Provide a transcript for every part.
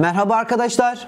Merhaba arkadaşlar.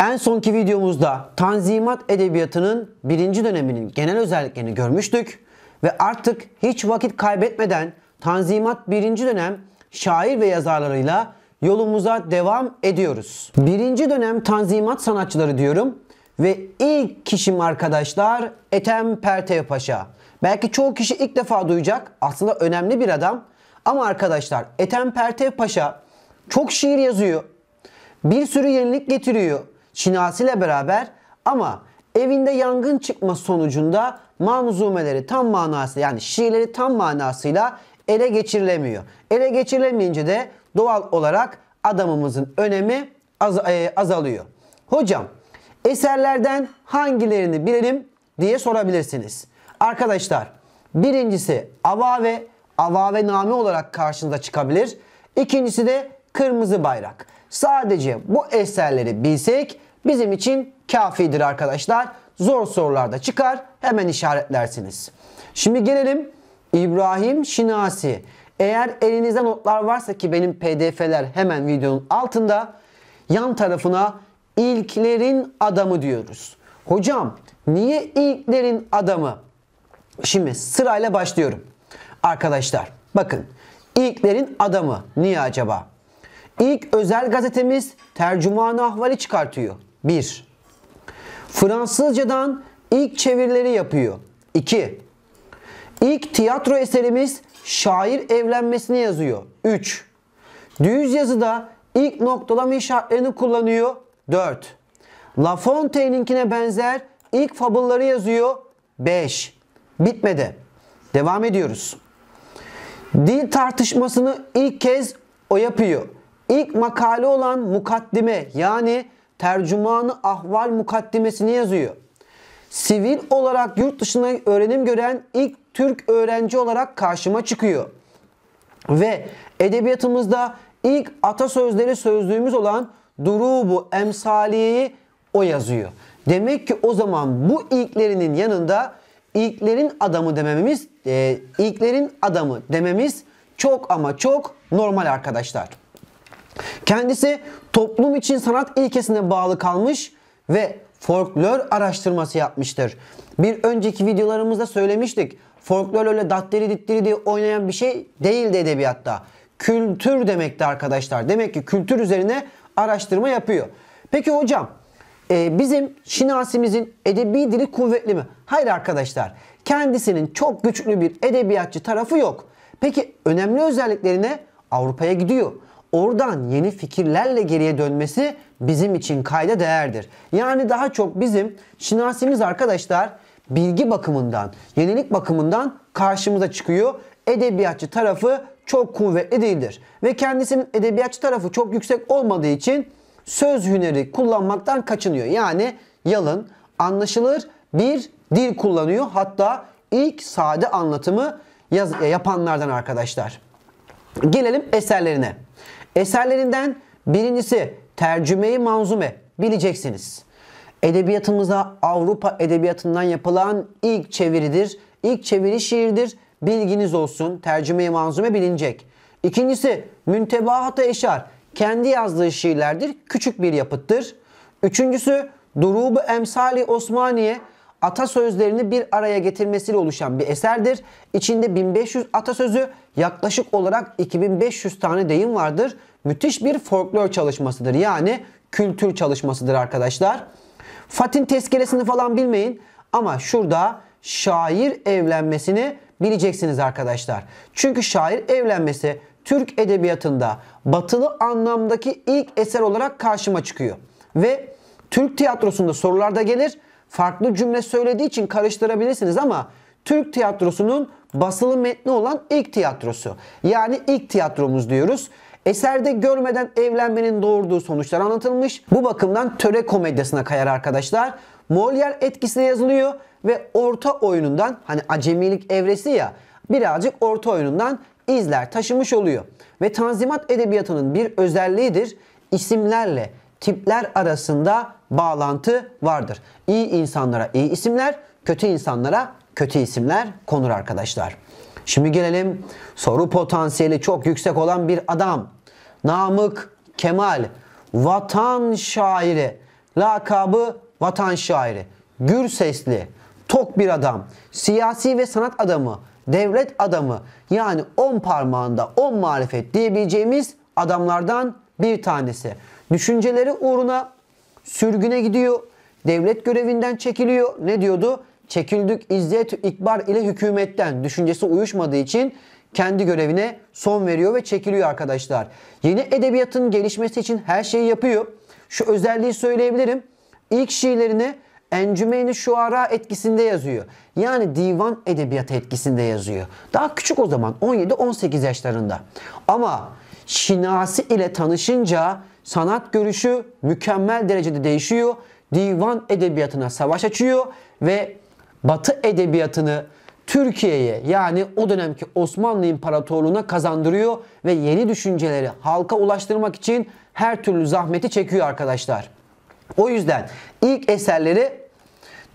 En sonki videomuzda Tanzimat Edebiyatı'nın birinci döneminin genel özelliklerini görmüştük ve artık hiç vakit kaybetmeden Tanzimat birinci dönem şair ve yazarlarıyla yolumuza devam ediyoruz. Birinci dönem Tanzimat sanatçıları diyorum ve ilk kişim arkadaşlar Ethem Pertev Paşa. Belki çoğu kişi ilk defa duyacak aslında önemli bir adam ama arkadaşlar Ethem Pertev Paşa çok şiir yazıyor bir sürü yenilik getiriyor Şinasi ile beraber ama evinde yangın çıkma sonucunda manzumeleri tam manası yani şiirleri tam manasıyla ele geçirilemiyor. Ele geçirilemeyince de doğal olarak adamımızın önemi az, e, azalıyor. Hocam eserlerden hangilerini bilelim diye sorabilirsiniz. Arkadaşlar birincisi Avave, Avave Nami olarak karşınıza çıkabilir. İkincisi de Kırmızı Bayrak. Sadece bu eserleri bilsek bizim için kafidir arkadaşlar. Zor sorularda çıkar hemen işaretlersiniz. Şimdi gelelim İbrahim Şinasi. Eğer elinizde notlar varsa ki benim pdf'ler hemen videonun altında yan tarafına ilklerin adamı diyoruz. Hocam niye ilklerin adamı? Şimdi sırayla başlıyorum. Arkadaşlar bakın ilklerin adamı niye acaba? İlk özel gazetemiz tercüman ahvali çıkartıyor. 1. Fransızcadan ilk çevirileri yapıyor. 2. İlk tiyatro eserimiz şair evlenmesini yazıyor. 3. Düz yazıda ilk noktalama işaretlerini kullanıyor. 4. La Fontaine'inkine benzer ilk fabulları yazıyor. 5. Bitmedi. Devam ediyoruz. Dil tartışmasını ilk kez o yapıyor. İlk makale olan mukaddime yani tercümanı ahval mukaddimesini yazıyor. Sivil olarak yurt dışında öğrenim gören ilk Türk öğrenci olarak karşıma çıkıyor. Ve edebiyatımızda ilk atasözleri sözlüğümüz olan Durubu Emsaliye'yi o yazıyor. Demek ki o zaman bu ilklerinin yanında ilklerin adamı dememiz, e, ilklerin adamı dememiz çok ama çok normal arkadaşlar. Kendisi toplum için sanat ilkesine bağlı kalmış ve folklor araştırması yapmıştır. Bir önceki videolarımızda söylemiştik. Folklor öyle datteri dittiri diye oynayan bir şey değildi edebiyatta. Kültür demekti arkadaşlar. Demek ki kültür üzerine araştırma yapıyor. Peki hocam e, bizim Şinasi'mizin edebi dili kuvvetli mi? Hayır arkadaşlar. Kendisinin çok güçlü bir edebiyatçı tarafı yok. Peki önemli özelliklerine Avrupa'ya gidiyor oradan yeni fikirlerle geriye dönmesi bizim için kayda değerdir. Yani daha çok bizim şinasimiz arkadaşlar bilgi bakımından, yenilik bakımından karşımıza çıkıyor. Edebiyatçı tarafı çok kuvvetli değildir. Ve kendisinin edebiyatçı tarafı çok yüksek olmadığı için söz hüneri kullanmaktan kaçınıyor. Yani yalın, anlaşılır bir dil kullanıyor. Hatta ilk sade anlatımı yaz- yapanlardan arkadaşlar. Gelelim eserlerine. Eserlerinden birincisi tercüme-i manzume bileceksiniz. Edebiyatımıza Avrupa edebiyatından yapılan ilk çeviridir. İlk çeviri şiirdir. Bilginiz olsun. tercüme-i manzume bilinecek. İkincisi Müntebahata Eşar. Kendi yazdığı şiirlerdir. Küçük bir yapıttır. Üçüncüsü Durubu Emsali Osmaniye atasözlerini bir araya getirmesiyle oluşan bir eserdir. İçinde 1500 atasözü yaklaşık olarak 2500 tane deyim vardır. Müthiş bir folklor çalışmasıdır. Yani kültür çalışmasıdır arkadaşlar. Fatin tezkeresini falan bilmeyin ama şurada şair evlenmesini bileceksiniz arkadaşlar. Çünkü şair evlenmesi Türk edebiyatında batılı anlamdaki ilk eser olarak karşıma çıkıyor. Ve Türk tiyatrosunda sorularda gelir farklı cümle söylediği için karıştırabilirsiniz ama Türk tiyatrosunun basılı metni olan ilk tiyatrosu. Yani ilk tiyatromuz diyoruz. Eserde görmeden evlenmenin doğurduğu sonuçlar anlatılmış. Bu bakımdan töre komedyasına kayar arkadaşlar. Molière etkisine yazılıyor ve orta oyunundan hani acemilik evresi ya birazcık orta oyunundan izler taşımış oluyor. Ve Tanzimat edebiyatının bir özelliğidir. İsimlerle tipler arasında bağlantı vardır. İyi insanlara iyi isimler, kötü insanlara kötü isimler konur arkadaşlar. Şimdi gelelim soru potansiyeli çok yüksek olan bir adam. Namık Kemal, vatan şairi, lakabı vatan şairi, gür sesli, tok bir adam, siyasi ve sanat adamı, devlet adamı yani 10 parmağında 10 marifet diyebileceğimiz adamlardan bir tanesi. Düşünceleri uğruna sürgüne gidiyor. Devlet görevinden çekiliyor. Ne diyordu? Çekildik izzet ikbar ile hükümetten. Düşüncesi uyuşmadığı için kendi görevine son veriyor ve çekiliyor arkadaşlar. Yeni edebiyatın gelişmesi için her şeyi yapıyor. Şu özelliği söyleyebilirim. İlk şiirlerini encümeni Şuara etkisinde yazıyor. Yani divan edebiyatı etkisinde yazıyor. Daha küçük o zaman 17-18 yaşlarında. Ama Şinasi ile tanışınca sanat görüşü mükemmel derecede değişiyor. Divan edebiyatına savaş açıyor ve Batı edebiyatını Türkiye'ye yani o dönemki Osmanlı İmparatorluğu'na kazandırıyor ve yeni düşünceleri halka ulaştırmak için her türlü zahmeti çekiyor arkadaşlar. O yüzden ilk eserleri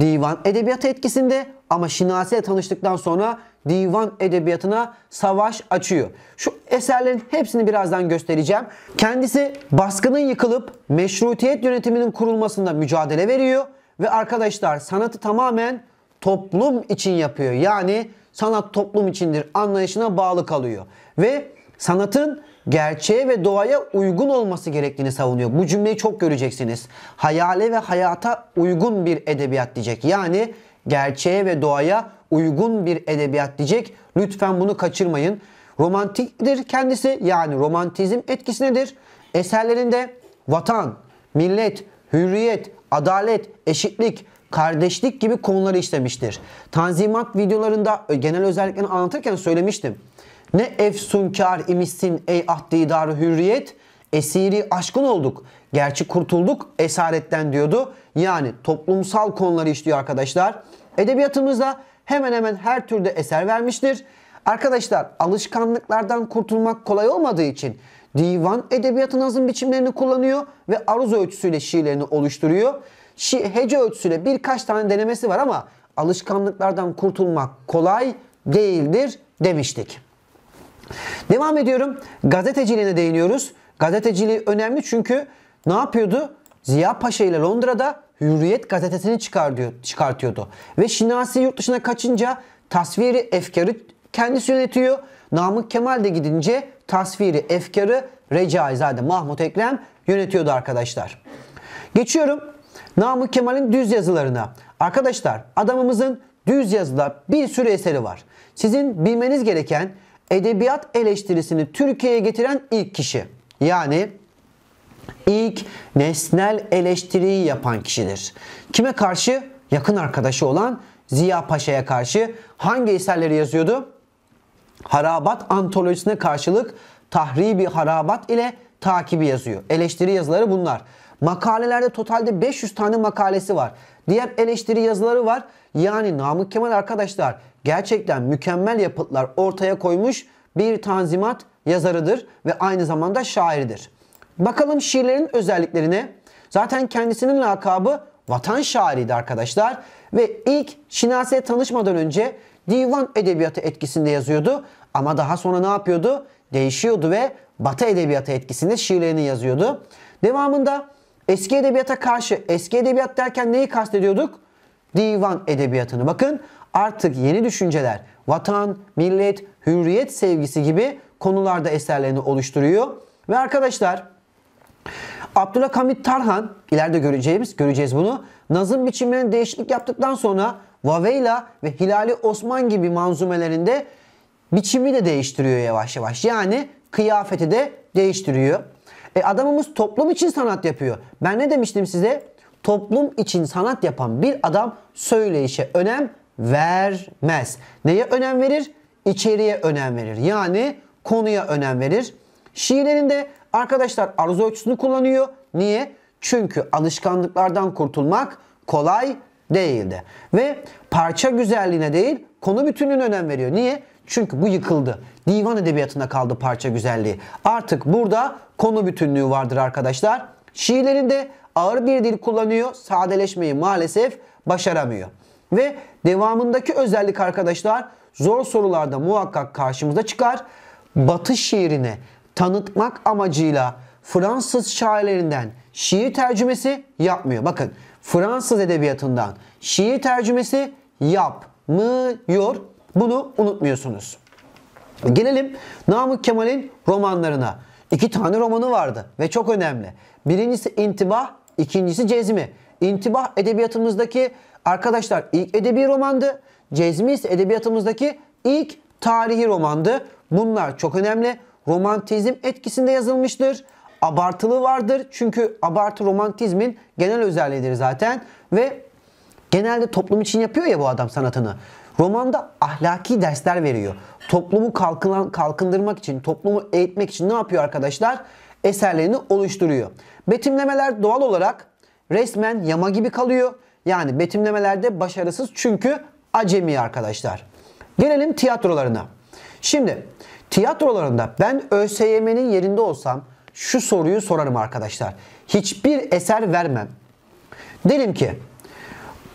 divan edebiyatı etkisinde ama Şinasi'ye tanıştıktan sonra divan edebiyatına savaş açıyor. Şu eserlerin hepsini birazdan göstereceğim. Kendisi baskının yıkılıp meşrutiyet yönetiminin kurulmasında mücadele veriyor ve arkadaşlar sanatı tamamen toplum için yapıyor. Yani sanat toplum içindir anlayışına bağlı kalıyor ve sanatın gerçeğe ve doğaya uygun olması gerektiğini savunuyor. Bu cümleyi çok göreceksiniz. Hayale ve hayata uygun bir edebiyat diyecek. Yani gerçeğe ve doğaya uygun bir edebiyat diyecek. Lütfen bunu kaçırmayın. Romantiktir kendisi yani romantizm etkisi nedir? Eserlerinde vatan, millet, hürriyet, adalet, eşitlik, kardeşlik gibi konuları işlemiştir. Tanzimat videolarında genel özelliklerini anlatırken söylemiştim. Ne efsunkar imişsin ey ahdidarı hürriyet, esiri aşkın olduk, gerçi kurtulduk esaretten diyordu. Yani toplumsal konuları işliyor arkadaşlar. Edebiyatımızda hemen hemen her türde eser vermiştir. Arkadaşlar alışkanlıklardan kurtulmak kolay olmadığı için divan edebiyatı nazım biçimlerini kullanıyor ve aruz ölçüsüyle şiirlerini oluşturuyor. Şi hece ölçüsüyle birkaç tane denemesi var ama alışkanlıklardan kurtulmak kolay değildir demiştik. Devam ediyorum. Gazeteciliğine değiniyoruz. Gazeteciliği önemli çünkü ne yapıyordu? Ziya Paşa ile Londra'da Hürriyet gazetesini çıkar diyor, çıkartıyordu. Ve Şinasi yurt dışına kaçınca tasviri efkarı kendisi yönetiyor. Namık Kemal de gidince tasviri efkarı Recaizade Mahmut Ekrem yönetiyordu arkadaşlar. Geçiyorum Namık Kemal'in düz yazılarına. Arkadaşlar adamımızın düz yazılar bir sürü eseri var. Sizin bilmeniz gereken edebiyat eleştirisini Türkiye'ye getiren ilk kişi. Yani İlk nesnel eleştiriyi yapan kişidir. Kime karşı? Yakın arkadaşı olan Ziya Paşa'ya karşı hangi eserleri yazıyordu? Harabat antolojisine karşılık tahribi harabat ile takibi yazıyor. Eleştiri yazıları bunlar. Makalelerde totalde 500 tane makalesi var. Diğer eleştiri yazıları var. Yani Namık Kemal arkadaşlar gerçekten mükemmel yapıtlar ortaya koymuş bir tanzimat yazarıdır ve aynı zamanda şairidir. Bakalım şiirlerin özelliklerine. Zaten kendisinin lakabı vatan şairiydi arkadaşlar. Ve ilk Şinasi'ye tanışmadan önce divan edebiyatı etkisinde yazıyordu. Ama daha sonra ne yapıyordu? Değişiyordu ve batı edebiyatı etkisinde şiirlerini yazıyordu. Devamında eski edebiyata karşı, eski edebiyat derken neyi kastediyorduk? Divan edebiyatını. Bakın artık yeni düşünceler, vatan, millet, hürriyet sevgisi gibi konularda eserlerini oluşturuyor. Ve arkadaşlar Abdullah Abdülhamit Tarhan ileride göreceğimiz göreceğiz bunu. Nazım biçimlerine değişiklik yaptıktan sonra Vaveyla ve Hilali Osman gibi manzumelerinde biçimi de değiştiriyor yavaş yavaş. Yani kıyafeti de değiştiriyor. E adamımız toplum için sanat yapıyor. Ben ne demiştim size? Toplum için sanat yapan bir adam söyleyişe önem vermez. Neye önem verir? İçeriye önem verir. Yani konuya önem verir. Şiirlerinde Arkadaşlar arzu ölçüsünü kullanıyor. Niye? Çünkü alışkanlıklardan kurtulmak kolay değildi. Ve parça güzelliğine değil konu bütünlüğüne önem veriyor. Niye? Çünkü bu yıkıldı. Divan edebiyatına kaldı parça güzelliği. Artık burada konu bütünlüğü vardır arkadaşlar. Şiirlerinde ağır bir dil kullanıyor. Sadeleşmeyi maalesef başaramıyor. Ve devamındaki özellik arkadaşlar zor sorularda muhakkak karşımıza çıkar. Batı şiirine tanıtmak amacıyla Fransız şairlerinden şiir tercümesi yapmıyor. Bakın Fransız edebiyatından şiir tercümesi yapmıyor. Bunu unutmuyorsunuz. Gelelim Namık Kemal'in romanlarına. İki tane romanı vardı ve çok önemli. Birincisi İntibah, ikincisi Cezmi. İntibah edebiyatımızdaki arkadaşlar ilk edebi romandı. Cezmi ise edebiyatımızdaki ilk tarihi romandı. Bunlar çok önemli romantizm etkisinde yazılmıştır. Abartılı vardır. Çünkü abartı romantizmin genel özelliğidir zaten. Ve genelde toplum için yapıyor ya bu adam sanatını. Romanda ahlaki dersler veriyor. Toplumu kalkılan, kalkındırmak için, toplumu eğitmek için ne yapıyor arkadaşlar? Eserlerini oluşturuyor. Betimlemeler doğal olarak resmen yama gibi kalıyor. Yani betimlemelerde başarısız çünkü acemi arkadaşlar. Gelelim tiyatrolarına. Şimdi tiyatrolarında ben ÖSYM'nin yerinde olsam şu soruyu sorarım arkadaşlar. Hiçbir eser vermem. Derim ki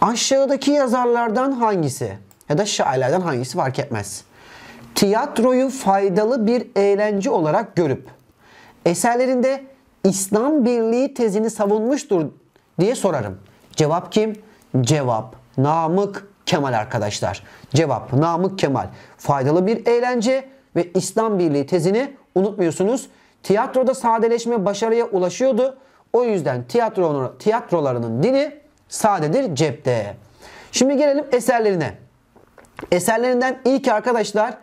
aşağıdaki yazarlardan hangisi ya da şairlerden hangisi fark etmez. Tiyatroyu faydalı bir eğlence olarak görüp eserlerinde İslam Birliği tezini savunmuştur diye sorarım. Cevap kim? Cevap Namık Kemal arkadaşlar. Cevap Namık Kemal. Faydalı bir eğlence ve İslam Birliği tezini unutmuyorsunuz. Tiyatroda sadeleşme başarıya ulaşıyordu. O yüzden tiyatro, tiyatrolarının dili sadedir cepte. Şimdi gelelim eserlerine. Eserlerinden ilk arkadaşlar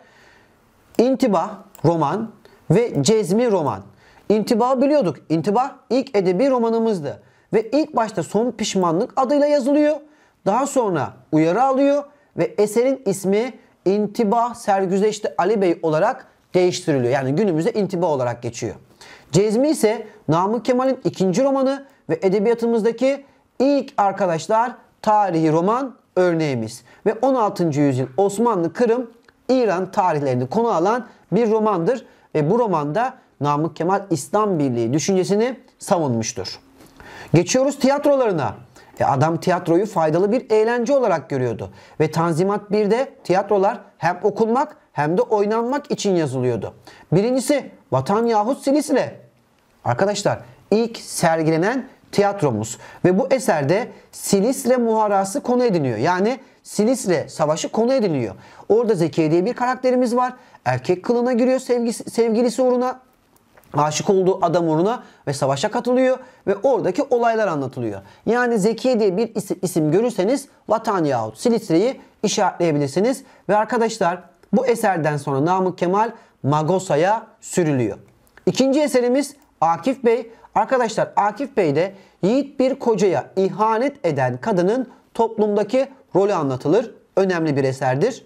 İntiba roman ve Cezmi roman. İntiba biliyorduk. İntiba ilk edebi romanımızdı. Ve ilk başta Son Pişmanlık adıyla yazılıyor. Daha sonra uyarı alıyor ve eserin ismi İntiba Sergüzeşti Ali Bey olarak değiştiriliyor. Yani günümüzde İntiba olarak geçiyor. Cezmi ise Namık Kemal'in ikinci romanı ve edebiyatımızdaki ilk arkadaşlar tarihi roman örneğimiz. Ve 16. yüzyıl Osmanlı, Kırım, İran tarihlerini konu alan bir romandır. Ve bu romanda Namık Kemal İslam Birliği düşüncesini savunmuştur. Geçiyoruz tiyatrolarına. E adam tiyatroyu faydalı bir eğlence olarak görüyordu. Ve Tanzimat 1'de tiyatrolar hem okunmak hem de oynanmak için yazılıyordu. Birincisi Vatan yahut Silisle. Arkadaşlar ilk sergilenen tiyatromuz ve bu eserde Silisle muharası konu ediniyor. Yani Silisle savaşı konu ediniyor. Orada Zekiye diye bir karakterimiz var. Erkek kılına giriyor sevgisi, sevgilisi uğruna aşık olduğu adam uğruna ve savaşa katılıyor ve oradaki olaylar anlatılıyor. Yani Zekiye diye bir isim, isim görürseniz vatan yahut Silistre'yi işaretleyebilirsiniz. Ve arkadaşlar bu eserden sonra Namık Kemal Magosa'ya sürülüyor. İkinci eserimiz Akif Bey. Arkadaşlar Akif Bey de yiğit bir kocaya ihanet eden kadının toplumdaki rolü anlatılır. Önemli bir eserdir.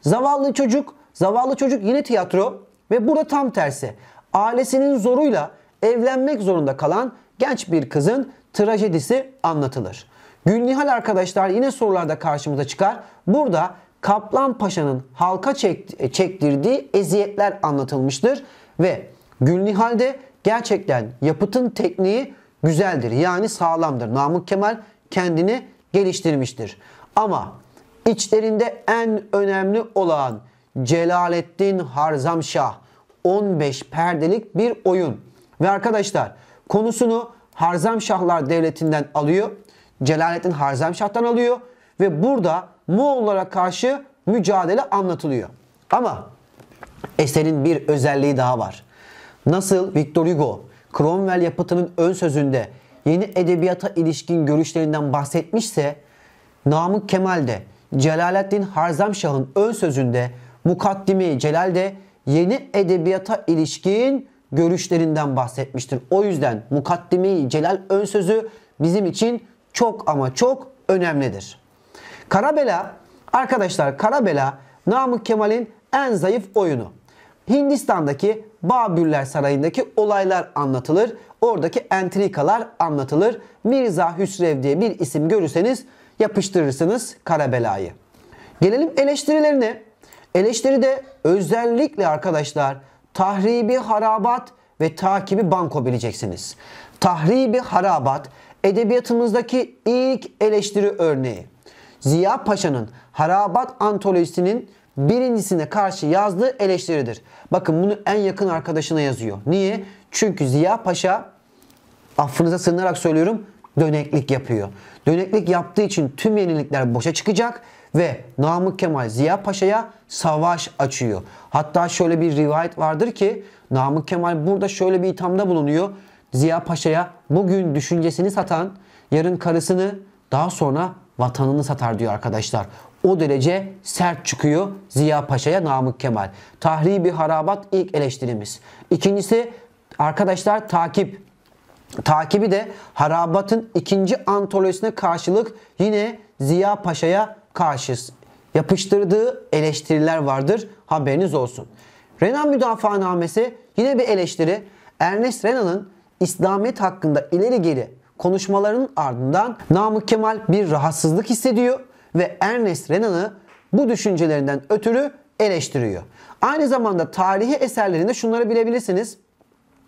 Zavallı çocuk, zavallı çocuk yine tiyatro ve burada tam tersi ailesinin zoruyla evlenmek zorunda kalan genç bir kızın trajedisi anlatılır. Gülnihal arkadaşlar yine sorularda karşımıza çıkar. Burada Kaplan Paşa'nın halka çek, çektirdiği eziyetler anlatılmıştır ve Gülnihal'de gerçekten yapıtın tekniği güzeldir. Yani sağlamdır. Namık Kemal kendini geliştirmiştir. Ama içlerinde en önemli olan Celalettin Harzamşah 15 perdelik bir oyun. Ve arkadaşlar konusunu Harzemşahlar Devleti'nden alıyor. Celalettin Harzemşah'tan alıyor. Ve burada Moğollara karşı mücadele anlatılıyor. Ama eserin bir özelliği daha var. Nasıl Victor Hugo, Cromwell yapıtının ön sözünde yeni edebiyata ilişkin görüşlerinden bahsetmişse Namık Kemal de Celaleddin Harzemşah'ın ön sözünde Mukaddime Celal de yeni edebiyata ilişkin görüşlerinden bahsetmiştir. O yüzden Mukaddimi Celal Önsözü bizim için çok ama çok önemlidir. Karabela arkadaşlar Karabela Namık Kemal'in en zayıf oyunu. Hindistan'daki Babürler Sarayı'ndaki olaylar anlatılır. Oradaki entrikalar anlatılır. Mirza Hüsrev diye bir isim görürseniz yapıştırırsınız Karabelayı. Gelelim eleştirilerine. Eleştiri de özellikle arkadaşlar tahribi harabat ve takibi banko bileceksiniz. Tahribi harabat edebiyatımızdaki ilk eleştiri örneği. Ziya Paşa'nın Harabat Antolojisi'nin birincisine karşı yazdığı eleştiridir. Bakın bunu en yakın arkadaşına yazıyor. Niye? Çünkü Ziya Paşa affınıza sığınarak söylüyorum döneklik yapıyor. Döneklik yaptığı için tüm yenilikler boşa çıkacak ve Namık Kemal Ziya Paşa'ya savaş açıyor. Hatta şöyle bir rivayet vardır ki Namık Kemal burada şöyle bir ithamda bulunuyor. Ziya Paşa'ya bugün düşüncesini satan yarın karısını daha sonra vatanını satar diyor arkadaşlar. O derece sert çıkıyor Ziya Paşa'ya Namık Kemal. Tahribi harabat ilk eleştirimiz. İkincisi arkadaşlar takip. Takibi de harabatın ikinci antolojisine karşılık yine Ziya Paşa'ya karşı yapıştırdığı eleştiriler vardır. Haberiniz olsun. Renan müdafaanamesi yine bir eleştiri. Ernest Renan'ın İslamiyet hakkında ileri geri konuşmalarının ardından Namık Kemal bir rahatsızlık hissediyor ve Ernest Renan'ı bu düşüncelerinden ötürü eleştiriyor. Aynı zamanda tarihi eserlerinde şunları bilebilirsiniz.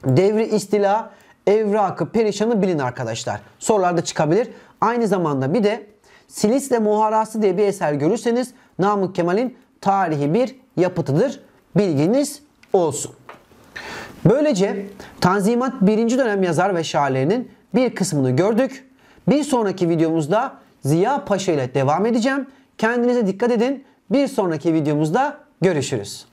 Devri istila, evrakı, perişanı bilin arkadaşlar. Sorularda çıkabilir. Aynı zamanda bir de Silisle Muharası diye bir eser görürseniz Namık Kemal'in tarihi bir yapıtıdır. Bilginiz olsun. Böylece Tanzimat 1. dönem yazar ve şairlerinin bir kısmını gördük. Bir sonraki videomuzda Ziya Paşa ile devam edeceğim. Kendinize dikkat edin. Bir sonraki videomuzda görüşürüz.